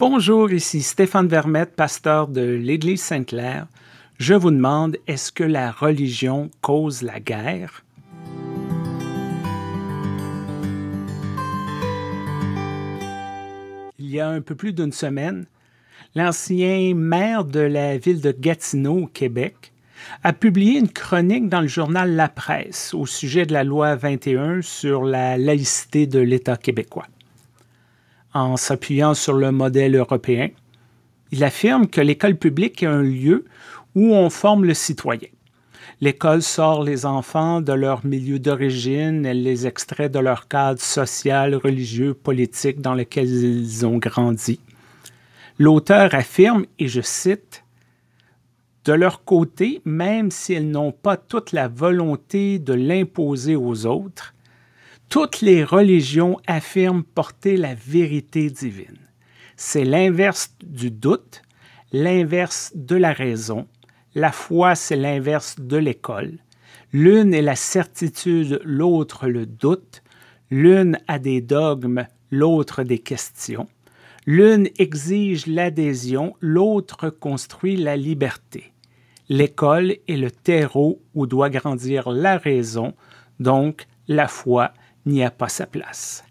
Bonjour, ici Stéphane Vermette, pasteur de l'Église Sainte-Claire. Je vous demande, est-ce que la religion cause la guerre? Il y a un peu plus d'une semaine, l'ancien maire de la ville de Gatineau, au Québec, a publié une chronique dans le journal La Presse au sujet de la loi 21 sur la laïcité de l'État québécois en s'appuyant sur le modèle européen. Il affirme que l'école publique est un lieu où on forme le citoyen. L'école sort les enfants de leur milieu d'origine, elle les extrait de leur cadre social, religieux, politique dans lequel ils ont grandi. L'auteur affirme, et je cite, De leur côté, même s'ils n'ont pas toute la volonté de l'imposer aux autres, toutes les religions affirment porter la vérité divine. C'est l'inverse du doute, l'inverse de la raison. La foi, c'est l'inverse de l'école. L'une est la certitude, l'autre le doute. L'une a des dogmes, l'autre des questions. L'une exige l'adhésion, l'autre construit la liberté. L'école est le terreau où doit grandir la raison, donc la foi n'y a pas sa place.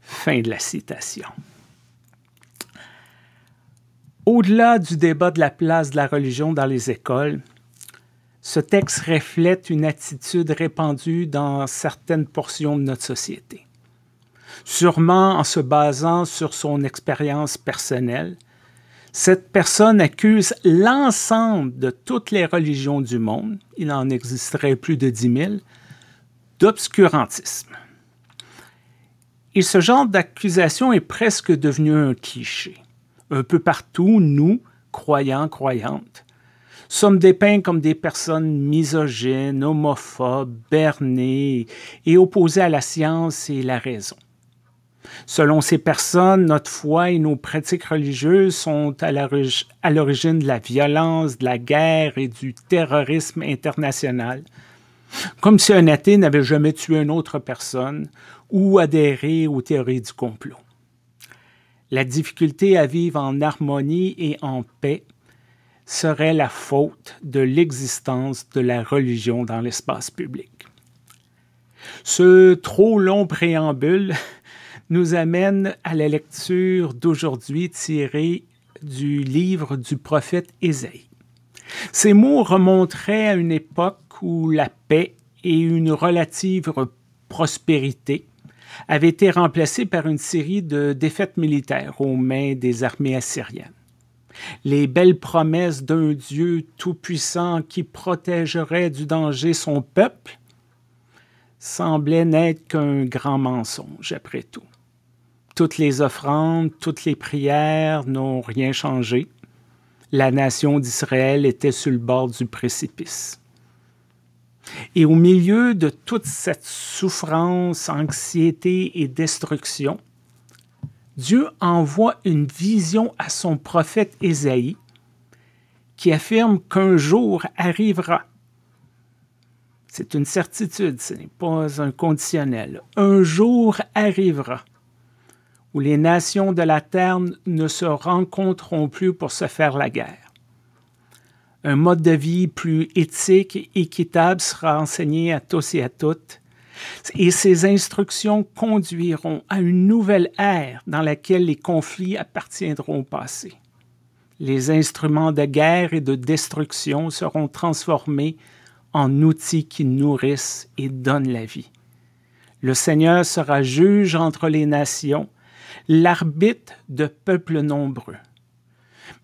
Fin de la citation. Au-delà du débat de la place de la religion dans les écoles, ce texte reflète une attitude répandue dans certaines portions de notre société. Sûrement en se basant sur son expérience personnelle, cette personne accuse l'ensemble de toutes les religions du monde, il en existerait plus de 10 000, d'obscurantisme. Et ce genre d'accusation est presque devenu un cliché. Un peu partout, nous, croyants, croyantes, sommes dépeints comme des personnes misogynes, homophobes, bernées et opposées à la science et la raison. Selon ces personnes, notre foi et nos pratiques religieuses sont à l'origine de la violence, de la guerre et du terrorisme international, comme si un athée n'avait jamais tué une autre personne ou adhéré aux théories du complot. La difficulté à vivre en harmonie et en paix serait la faute de l'existence de la religion dans l'espace public. Ce trop long préambule nous amène à la lecture d'aujourd'hui tirée du livre du prophète Ésaïe. Ces mots remonteraient à une époque où la paix et une relative prospérité avaient été remplacées par une série de défaites militaires aux mains des armées assyriennes. Les belles promesses d'un Dieu tout-puissant qui protégerait du danger son peuple semblaient n'être qu'un grand mensonge après tout. Toutes les offrandes, toutes les prières n'ont rien changé la nation d'Israël était sur le bord du précipice. Et au milieu de toute cette souffrance, anxiété et destruction, Dieu envoie une vision à son prophète Ésaïe qui affirme qu'un jour arrivera. C'est une certitude, ce n'est pas un conditionnel. Un jour arrivera où les nations de la terre ne se rencontreront plus pour se faire la guerre. Un mode de vie plus éthique et équitable sera enseigné à tous et à toutes, et ces instructions conduiront à une nouvelle ère dans laquelle les conflits appartiendront au passé. Les instruments de guerre et de destruction seront transformés en outils qui nourrissent et donnent la vie. Le Seigneur sera juge entre les nations l'arbitre de peuples nombreux.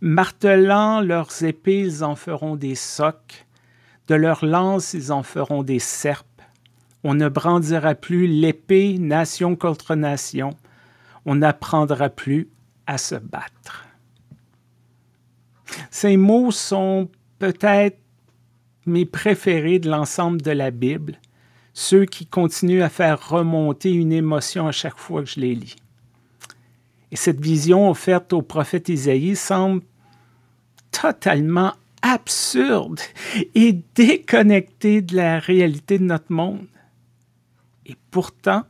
Martelant leurs épées, ils en feront des socs, de leurs lances, ils en feront des serpes. On ne brandira plus l'épée nation contre nation, on n'apprendra plus à se battre. Ces mots sont peut-être mes préférés de l'ensemble de la Bible, ceux qui continuent à faire remonter une émotion à chaque fois que je les lis. Et cette vision offerte au prophète Isaïe semble totalement absurde et déconnectée de la réalité de notre monde. Et pourtant,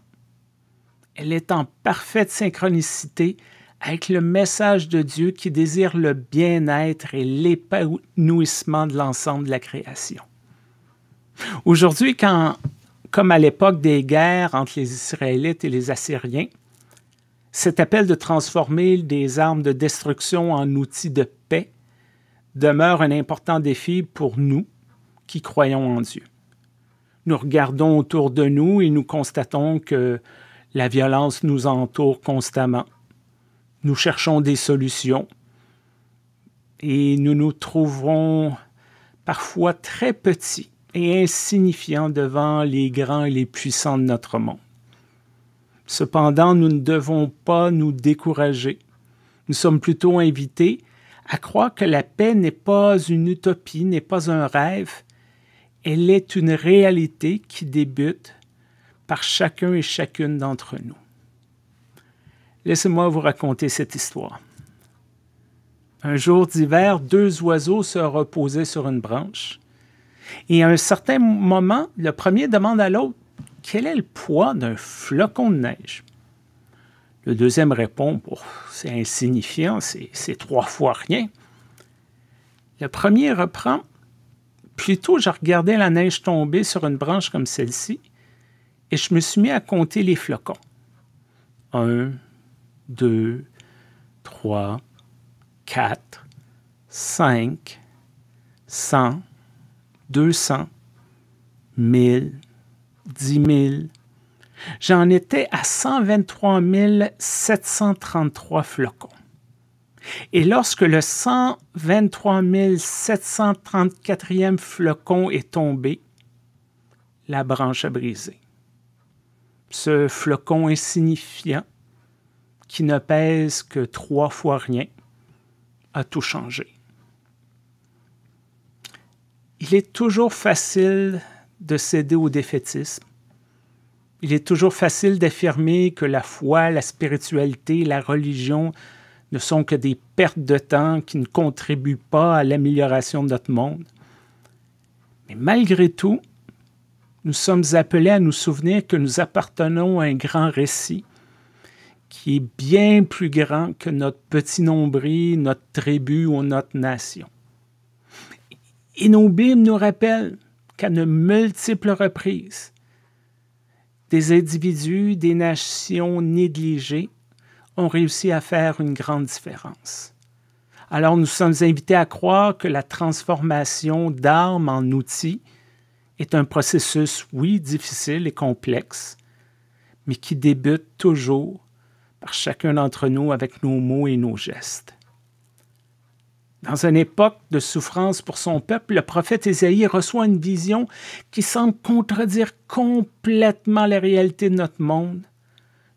elle est en parfaite synchronicité avec le message de Dieu qui désire le bien-être et l'épanouissement de l'ensemble de la création. Aujourd'hui, quand, comme à l'époque des guerres entre les Israélites et les Assyriens, cet appel de transformer des armes de destruction en outils de paix demeure un important défi pour nous qui croyons en Dieu. Nous regardons autour de nous et nous constatons que la violence nous entoure constamment. Nous cherchons des solutions et nous nous trouvons parfois très petits et insignifiants devant les grands et les puissants de notre monde. Cependant, nous ne devons pas nous décourager. Nous sommes plutôt invités à croire que la paix n'est pas une utopie, n'est pas un rêve, elle est une réalité qui débute par chacun et chacune d'entre nous. Laissez-moi vous raconter cette histoire. Un jour d'hiver, deux oiseaux se reposaient sur une branche. Et à un certain moment, le premier demande à l'autre quel est le poids d'un flocon de neige? Le deuxième répond, c'est insignifiant, c'est trois fois rien. Le premier reprend, plutôt je regardais la neige tomber sur une branche comme celle-ci et je me suis mis à compter les flocons. Un, deux, trois, quatre, cinq, cent, deux cents, mille, 000. J'en étais à 123 733 flocons. Et lorsque le 123 734e flocon est tombé, la branche a brisé. Ce flocon insignifiant, qui ne pèse que trois fois rien, a tout changé. Il est toujours facile de céder au défaitisme. Il est toujours facile d'affirmer que la foi, la spiritualité, la religion ne sont que des pertes de temps qui ne contribuent pas à l'amélioration de notre monde. Mais malgré tout, nous sommes appelés à nous souvenir que nous appartenons à un grand récit qui est bien plus grand que notre petit nombril, notre tribu ou notre nation. Et nos Bibles nous rappellent qu'à de multiples reprises, des individus, des nations négligées ont réussi à faire une grande différence. Alors nous sommes invités à croire que la transformation d'armes en outils est un processus, oui, difficile et complexe, mais qui débute toujours par chacun d'entre nous avec nos mots et nos gestes. Dans une époque de souffrance pour son peuple, le prophète Ésaïe reçoit une vision qui semble contredire complètement la réalité de notre monde.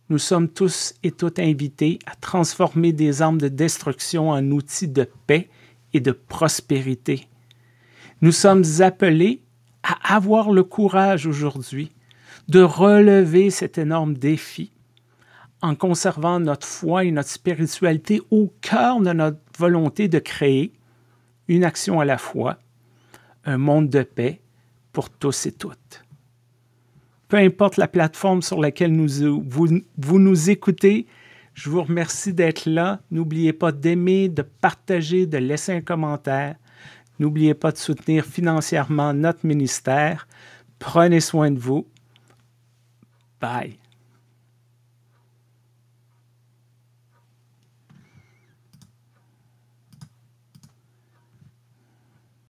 Nous sommes tous et toutes invités à transformer des armes de destruction en outils de paix et de prospérité. Nous sommes appelés à avoir le courage aujourd'hui de relever cet énorme défi en conservant notre foi et notre spiritualité au cœur de notre volonté de créer une action à la fois, un monde de paix pour tous et toutes. Peu importe la plateforme sur laquelle nous, vous, vous nous écoutez, je vous remercie d'être là. N'oubliez pas d'aimer, de partager, de laisser un commentaire. N'oubliez pas de soutenir financièrement notre ministère. Prenez soin de vous. Bye.